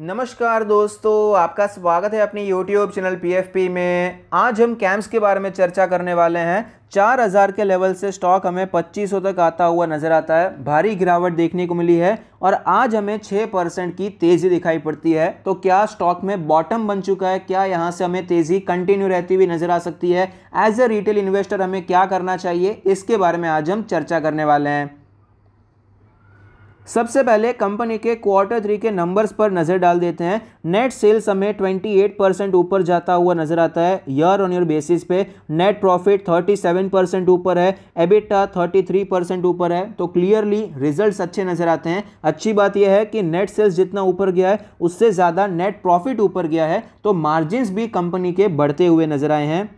नमस्कार दोस्तों आपका स्वागत है अपने YouTube चैनल पीएफपी में आज हम कैम्प्स के बारे में चर्चा करने वाले हैं 4000 के लेवल से स्टॉक हमें 2500 तक आता हुआ नज़र आता है भारी गिरावट देखने को मिली है और आज हमें 6 परसेंट की तेज़ी दिखाई पड़ती है तो क्या स्टॉक में बॉटम बन चुका है क्या यहाँ से हमें तेज़ी कंटिन्यू रहती हुई नज़र आ सकती है एज ए रिटेल इन्वेस्टर हमें क्या करना चाहिए इसके बारे में आज हम चर्चा करने वाले हैं सबसे पहले कंपनी के क्वार्टर थ्री के नंबर्स पर नज़र डाल देते हैं नेट सेल्स हमें 28 परसेंट ऊपर जाता हुआ नज़र आता है ईयर ऑन ईयर बेसिस पे नेट प्रॉफिट 37 परसेंट ऊपर है एबिटा 33 परसेंट ऊपर है तो क्लियरली रिजल्ट्स अच्छे नज़र आते हैं अच्छी बात यह है कि नेट सेल्स जितना ऊपर गया है उससे ज़्यादा नेट प्रॉफिट ऊपर गया है तो मार्जिन्स भी कंपनी के बढ़ते हुए नज़र आए हैं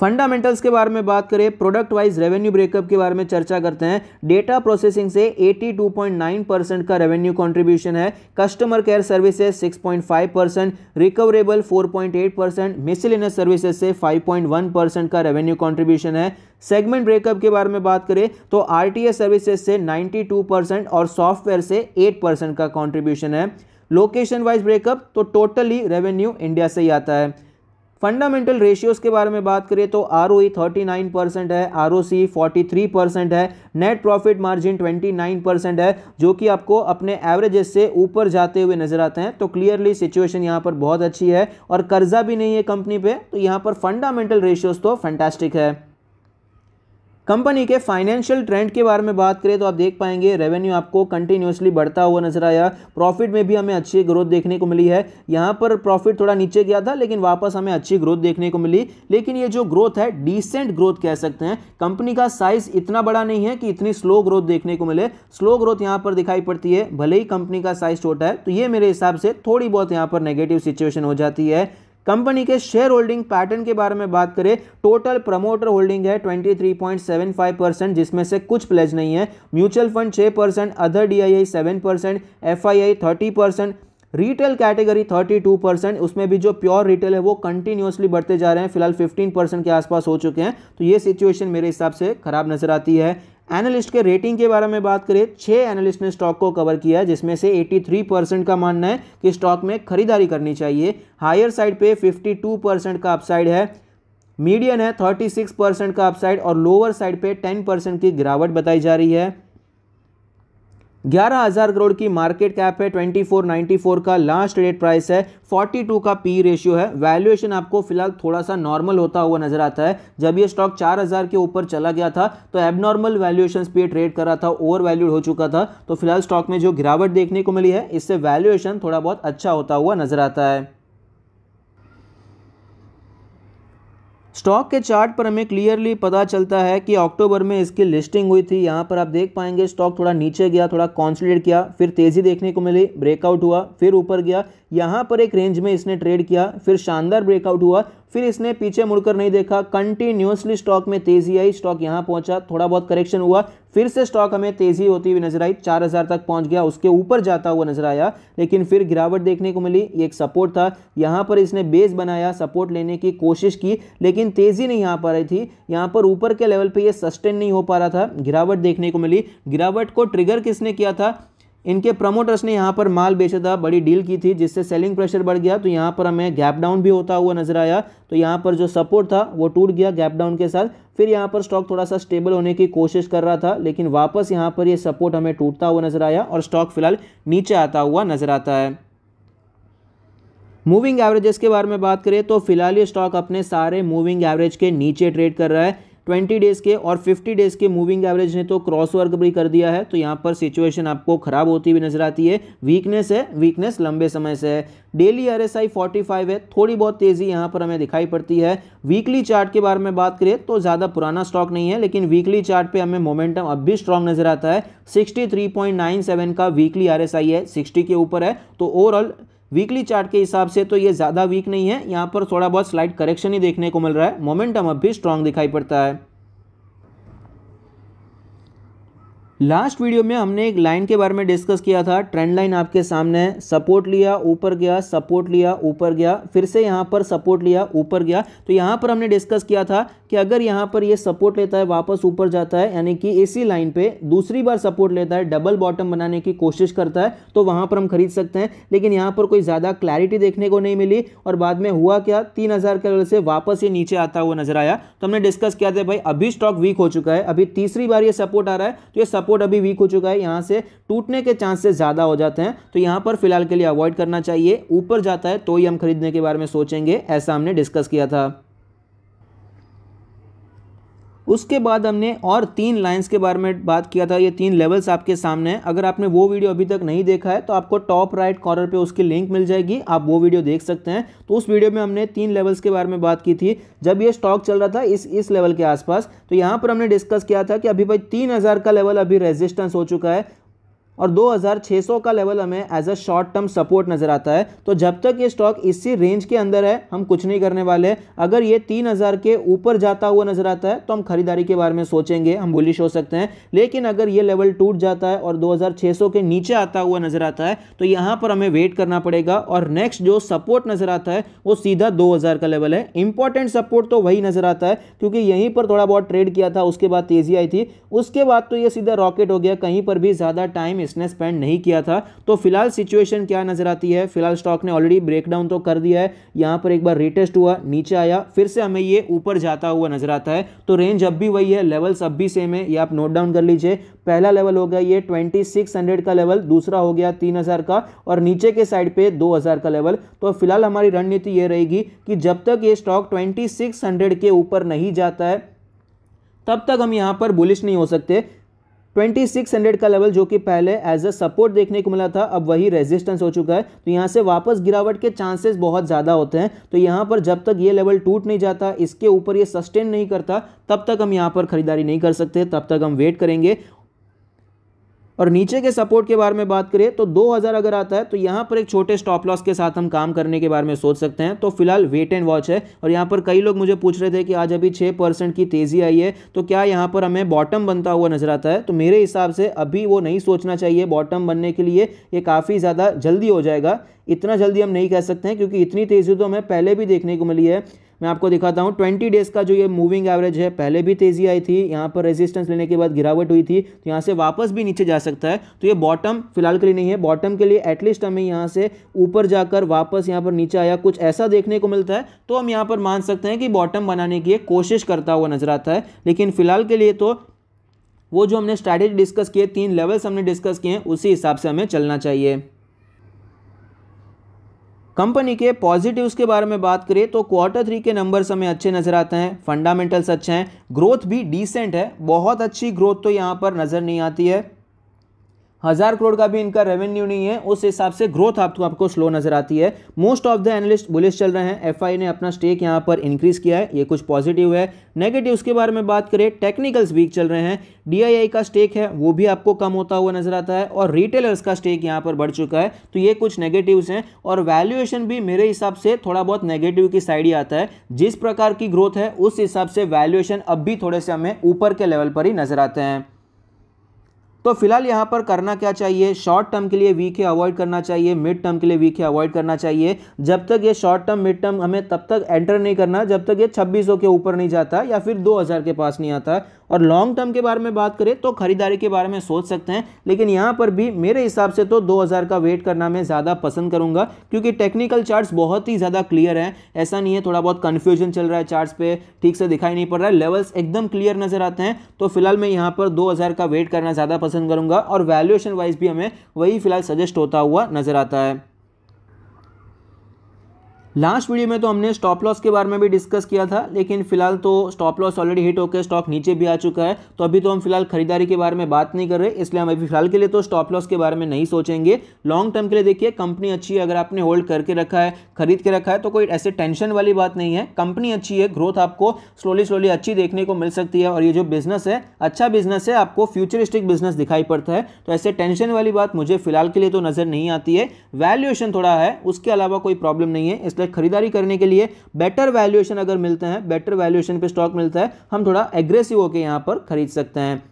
फंडामेंटल्स के बारे में बात करें प्रोडक्ट वाइज रेवेन्यू ब्रेकअप के बारे में चर्चा करते हैं डेटा प्रोसेसिंग से 82.9 परसेंट का रेवेन्यू कंट्रीब्यूशन है customer care services 6.5 percent recoverable 4.8 percent miscellaneous services से 5.1 परसेंट का रेवेन्यू कॉन्ट्रीब्यूशन है सेगमेंट ब्रेकअप के बारे में बात करें तो आर सर्विसेज से नाइन्टी परसेंट और सॉफ्टवेयर से एट परसेंट का कॉन्ट्रीब्यूशन है लोकेशन वाइज ब्रेकअप तो टोटली रेवेन्यू इंडिया से ही आता है फंडामेंटल रेशियोज़ के बारे में बात करें तो R O thirty nine percent है R O C forty three percent है net profit margin twenty nine percent है जो कि आपको अपने एवरेजेस से ऊपर जाते हुए नजर आते हैं तो क्लियरली सिचुएशन यहाँ पर बहुत अच्छी है और कर्जा भी नहीं है कंपनी पे तो यहाँ पर फंडामेंटल रेशियोज़ तो फैंटेस्टिक है कंपनी के फाइनेंशियल ट्रेंड के बारे में बात करें तो आप देख पाएंगे रेवेन्यू आपको कंटिन्यूसली बढ़ता हुआ नजर आया प्रॉफिट में भी हमें अच्छी ग्रोथ देखने को मिली है यहाँ पर प्रॉफिट थोड़ा नीचे गया था लेकिन वापस हमें अच्छी ग्रोथ देखने को मिली लेकिन ये जो ग्रोथ है डिसेंट ग्रोथ कह सकते हैं कंपनी का साइज इतना बड़ा नहीं है कि इतनी स्लो ग्रोथ देखने को मिले स्लो ग्रोथ यहाँ पर दिखाई पड़ती है भले ही कंपनी का साइज छोटा है तो ये मेरे हिसाब से थोड़ी बहुत यहाँ पर नेगेटिव सिचुएशन हो जाती है कंपनी के शेयर होल्डिंग पैटर्न के बारे में बात करें टोटल प्रमोटर होल्डिंग है 23.75 परसेंट जिसमें से कुछ प्लेज नहीं है mutual fund 6 percent other D I I seven percent F I I thirty percent retail category 32 percent उसमें भी जो प्योर रिटेल है वो कंटिन्यूसली बढ़ते जा रहे हैं फिलहाल 15 परसेंट के आसपास हो चुके हैं तो ये सिचुएशन मेरे हिसाब से खराब नजर आती है एनालिस्ट के रेटिंग के बारे में बात करें छः एनालिस्ट ने स्टॉक को कवर किया है जिसमें से 83 परसेंट का मानना है कि स्टॉक में खरीदारी करनी चाहिए हायर साइड पे 52 परसेंट का अपसाइड है मीडियन है 36 परसेंट का अपसाइड और लोअर साइड पे 10 परसेंट की गिरावट बताई जा रही है ग्यारह हज़ार करोड़ की मार्केट कैप है ट्वेंटी फोर नाइन्टी फोर का लास्ट रेट प्राइस है फोर्टी टू का पी रेशियो है वैल्यूएशन आपको फिलहाल थोड़ा सा नॉर्मल होता हुआ नजर आता है जब ये स्टॉक चार हज़ार के ऊपर चला गया था तो एबनॉर्मल वैल्यूएशन पे ट्रेड कर रहा था ओवर वैल्यूड हो चुका था तो फिलहाल स्टॉक में जो गिरावट देखने को मिली है इससे वैल्यूएशन थोड़ा बहुत अच्छा होता हुआ नजर आता है स्टॉक के चार्ट पर हमें क्लियरली पता चलता है कि अक्टूबर में इसकी लिस्टिंग हुई थी यहाँ पर आप देख पाएंगे स्टॉक थोड़ा नीचे गया थोड़ा कॉन्सिलेट किया फिर तेज़ी देखने को मिली ब्रेकआउट हुआ फिर ऊपर गया यहाँ पर एक रेंज में इसने ट्रेड किया फिर शानदार ब्रेकआउट हुआ फिर इसने पीछे मुड़कर नहीं देखा कंटिन्यूसली स्टॉक में तेजी आई स्टॉक यहाँ पहुंचा थोड़ा बहुत करेक्शन हुआ फिर से स्टॉक हमें तेजी होती हुई नजर आई 4000 तक पहुंच गया उसके ऊपर जाता हुआ नजर आया लेकिन फिर गिरावट देखने को मिली एक सपोर्ट था यहाँ पर इसने बेस बनाया सपोर्ट लेने की कोशिश की लेकिन तेजी नहीं आ पा रही थी यहाँ पर ऊपर के लेवल पर यह सस्टेन नहीं हो पा रहा था गिरावट देखने को मिली गिरावट को ट्रिगर किसने किया था इनके प्रमोटर्स ने यहाँ पर माल बेचा था बड़ी डील की थी जिससे सेलिंग प्रेशर बढ़ गया तो यहाँ पर हमें गैप डाउन भी होता हुआ नजर आया तो यहाँ पर जो सपोर्ट था वो टूट गया गैप डाउन के साथ फिर यहाँ पर स्टॉक थोड़ा सा स्टेबल होने की कोशिश कर रहा था लेकिन वापस यहाँ पर ये यह सपोर्ट हमें टूटता हुआ नजर आया और स्टॉक फिलहाल नीचे आता हुआ नजर आता है मूविंग एवरेजेस के बारे में बात करें तो फिलहाल ये स्टॉक अपने सारे मूविंग एवरेज के नीचे ट्रेड कर रहा है ट्वेंटी डेज़ के और फिफ्टी डेज़ के मूविंग एवरेज ने तो क्रॉस वर्क भी कर दिया है तो यहाँ पर सिचुएशन आपको खराब होती हुई नजर आती है वीकनेस है वीकनेस लंबे समय से है daily R S I forty five है थोड़ी बहुत तेज़ी यहाँ पर हमें दिखाई पड़ती है वीकली चार्ट के बारे में बात करें तो ज़्यादा पुराना स्टॉक नहीं है लेकिन वीकली चार्ट पे हमें मोमेंटम अब भी स्ट्रांग नजर आता है 63.97 का वीकली आई है 60 के ऊपर है तो ओवरऑल वीकली चार्ट के हिसाब से तो ये ज़्यादा वीक नहीं है यहाँ पर थोड़ा बहुत स्लाइड करेक्शन ही देखने को मिल रहा है मोमेंटम अब भी स्ट्रांग दिखाई पड़ता है लास्ट वीडियो में हमने एक लाइन के बारे में डिस्कस किया था ट्रेंड लाइन आपके सामने है सपोर्ट लिया ऊपर गया सपोर्ट लिया ऊपर गया फिर से यहाँ पर सपोर्ट लिया ऊपर गया तो यहाँ पर हमने डिस्कस किया था कि अगर यहाँ पर ये यह सपोर्ट लेता है वापस ऊपर जाता है यानी कि इसी लाइन पे दूसरी बार सपोर्ट लेता है डबल बॉटम बनाने की कोशिश करता है तो वहाँ पर हम खरीद सकते हैं लेकिन यहाँ पर कोई ज़्यादा क्लैरिटी देखने को नहीं मिली और बाद में हुआ क्या तीन हज़ार के लेवल से वापस ये नीचे आता हुआ नजर आया तो हमने डिस्कस किया था भाई अभी स्टॉक वीक हो चुका है अभी तीसरी बार ये सपोर्ट आ रहा है तो ये सपोर्ट अभी वीक हो चुका है यहाँ से टूटने के चांसेस ज़्यादा हो जाते हैं तो यहाँ पर फिलहाल के लिए अवॉइड करना चाहिए ऊपर जाता है तो ही हम खरीदने के बारे में सोचेंगे ऐसा हमने डिस्कस किया था उसके बाद हमने और तीन लाइन्स के बारे में बात किया था ये तीन लेवल्स आपके सामने हैं अगर आपने वो वीडियो अभी तक नहीं देखा है तो आपको टॉप राइट कॉर्नर पे उसकी लिंक मिल जाएगी आप वो वीडियो देख सकते हैं तो उस वीडियो में हमने तीन लेवल्स के बारे में बात की थी जब ये स्टॉक चल रहा था इस इस लेवल के आसपास तो यहाँ पर हमने डिस्कस किया था कि अभी भाई तीन का लेवल अभी रेजिस्टेंस हो चुका है और 2600 का लेवल हमें as a short term support नज़र आता है तो जब तक ये स्टॉक इसी रेंज के अंदर है हम कुछ नहीं करने वाले अगर ये 3000 के ऊपर जाता हुआ नज़र आता है तो हम खरीदारी के बारे में सोचेंगे हम बुलिश हो सकते हैं लेकिन अगर ये लेवल टूट जाता है और 2600 के नीचे आता हुआ नज़र आता है तो यहाँ पर हमें वेट करना पड़ेगा और नेक्स्ट जो सपोर्ट नज़र आता है वो सीधा दो का लेवल है इंपॉर्टेंट सपोर्ट तो वही नज़र आता है क्योंकि यहीं पर थोड़ा बहुत ट्रेड किया था उसके बाद तेज़ी आई थी उसके बाद तो ये सीधा रॉकेट हो गया कहीं पर भी ज़्यादा टाइम इसने स्पेंड नहीं किया था तो फिलहाल सिचुएशन क्या नजर आती है फिलहाल स्टॉक ने ऑलरेडी ब्रेकडाउन तो कर दिया है यहां पर एक बार रिटेस्ट हुआ नीचे आया फिर से हमें ये ऊपर जाता हुआ नजर आता है तो रेंज अब भी वही है लेवल्स अब भी सेम है ये आप नोट डाउन कर लीजिए पहला लेवल हो गया ये 2600 का लेवल दूसरा हो गया 3000 का और नीचे के साइड पे 2000 का लेवल तो फिलहाल हमारी रणनीति ये रहेगी कि जब तक ये स्टॉक 2600 के ऊपर नहीं जाता है तब तक हम यहां पर बुलिश नहीं हो सकते 2600 का लेवल जो कि पहले एज अ सपोर्ट देखने को मिला था अब वही रेजिस्टेंस हो चुका है तो यहाँ से वापस गिरावट के चांसेस बहुत ज़्यादा होते हैं तो यहाँ पर जब तक ये लेवल टूट नहीं जाता इसके ऊपर ये सस्टेन नहीं करता तब तक हम यहाँ पर खरीदारी नहीं कर सकते तब तक हम वेट करेंगे और नीचे के सपोर्ट के बारे में बात करें तो 2000 अगर आता है तो यहाँ पर एक छोटे स्टॉप लॉस के साथ हम काम करने के बारे में सोच सकते हैं तो फिलहाल वेट एंड वॉच है और यहाँ पर कई लोग मुझे पूछ रहे थे कि आज अभी छः परसेंट की तेज़ी आई है तो क्या यहाँ पर हमें बॉटम बनता हुआ नजर आता है तो मेरे हिसाब से अभी वो नहीं सोचना चाहिए बॉटम बनने के लिए ये काफ़ी ज़्यादा जल्दी हो जाएगा इतना जल्दी हम नहीं कह सकते हैं क्योंकि इतनी तेज़ी तो हमें पहले भी देखने को मिली है मैं आपको दिखाता हूँ ट्वेंटी डेज़ का जो ये मूविंग एवरेज है पहले भी तेज़ी आई थी यहाँ पर रेजिस्टेंस लेने के बाद गिरावट हुई थी तो यहाँ से वापस भी नीचे जा सकता है तो ये बॉटम फिलहाल के लिए नहीं है बॉटम के लिए एटलीस्ट हमें यहाँ से ऊपर जाकर वापस यहाँ पर नीचे आया कुछ ऐसा देखने को मिलता है तो हम यहाँ पर मान सकते हैं कि बॉटम बनाने की कोशिश करता हुआ नजर आता है लेकिन फिलहाल के लिए तो वो जो हमने स्ट्रैटेजी डिस्कस किए तीन लेवल्स हमने डिस्कस किए हैं उसी हिसाब से हमें चलना चाहिए कंपनी के पॉजिटिव्स के बारे में बात करें तो क्वार्टर थ्री के नंबर्स हमें अच्छे नजर आते हैं फंडामेंटल्स अच्छे हैं ग्रोथ भी डिसेंट है बहुत अच्छी ग्रोथ तो यहाँ पर नज़र नहीं आती है हज़ार करोड़ का भी इनका रेवेन्यू नहीं है उस हिसाब से ग्रोथ आपको आपको स्लो नजर आती है most of the analyst bullish चल रहे हैं एफ ने अपना स्टेक यहाँ पर इंक्रीज़ किया है ये कुछ पॉजिटिव है नेगेटिव के बारे में बात करें टेक्निकल्स वीक चल रहे हैं डी का स्टेक है वो भी आपको कम होता हुआ नजर आता है और रिटेलर्स का स्टेक यहाँ पर बढ़ चुका है तो ये कुछ नेगेटिव हैं और वैल्यूएशन भी मेरे हिसाब से थोड़ा बहुत नेगेटिव की साइड ही आता है जिस प्रकार की ग्रोथ है उस हिसाब से वैल्यूएशन अब भी थोड़े से हमें ऊपर के लेवल पर ही नजर आते हैं तो फिलहाल यहाँ पर करना क्या चाहिए शॉर्ट टर्म के लिए वीक है अवॉइड करना चाहिए मिड टर्म के लिए वीक है अवॉइड करना चाहिए जब तक ये शॉर्ट टर्म मिड टर्म हमें तब तक एंटर नहीं करना जब तक ये 2600 के ऊपर नहीं जाता या फिर 2000 के पास नहीं आता और लॉन्ग टर्म के बारे में बात करें तो खरीदारी के बारे में सोच सकते हैं लेकिन यहाँ पर भी मेरे हिसाब से तो 2000 का वेट करना मैं ज़्यादा पसंद करूँगा क्योंकि टेक्निकल चार्ट्स बहुत ही ज़्यादा क्लियर हैं ऐसा नहीं है थोड़ा बहुत कन्फ्यूजन चल रहा है चार्ट्स पे ठीक से दिखाई नहीं पड़ रहा है लेवल्स एकदम क्लियर नजर आते हैं तो फिलहाल मैं यहाँ पर दो का वेट करना ज़्यादा पसंद मेंशन करूंगा और वैल्यूएशन वाइज भी हमें वही फिलहाल सजेस्ट होता हुआ नज़र आता है लास्ट वीडियो में तो हमने स्टॉप लॉस के बारे में भी डिस्कस किया था लेकिन फिलहाल तो स्टॉप लॉस ऑलरेडी हिट होकर स्टॉक नीचे भी आ चुका है तो अभी तो हम फिलहाल खरीदारी के बारे में बात नहीं कर रहे इसलिए हम अभी फिलहाल के लिए तो स्टॉप लॉस के बारे में नहीं सोचेंगे लॉन्ग टर्म के लिए देखिए कंपनी अच्छी है अगर आपने होल्ड करके रखा है खरीद के रखा है तो कोई ऐसे टेंशन वाली बात नहीं है कंपनी अच्छी है ग्रोथ आपको स्लोली स्लोली अच्छी देखने को मिल सकती है और ये जो बिजनेस है अच्छा बिजनेस है आपको फ्यूचरिस्टिक बिजनेस दिखाई पड़ता है तो ऐसे टेंशन वाली बात मुझे फिलहाल के लिए तो नज़र नहीं आती है वैल्यूएशन थोड़ा है उसके अलावा कोई प्रॉब्लम नहीं है इसलिए हमें खरीदारी करने के लिए बेटर वैल्यूएशन अगर मिलते हैं बेटर वैल्यूएशन पे स्टॉक मिलता है हम थोड़ा एग्रेसिव होकर यहाँ पर खरीद सकते हैं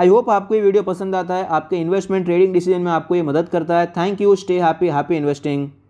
आई होप आपको ये वीडियो पसंद आता है आपके इन्वेस्टमेंट ट्रेडिंग डिसीजन में आपको ये मदद करता है thank you stay happy happy investing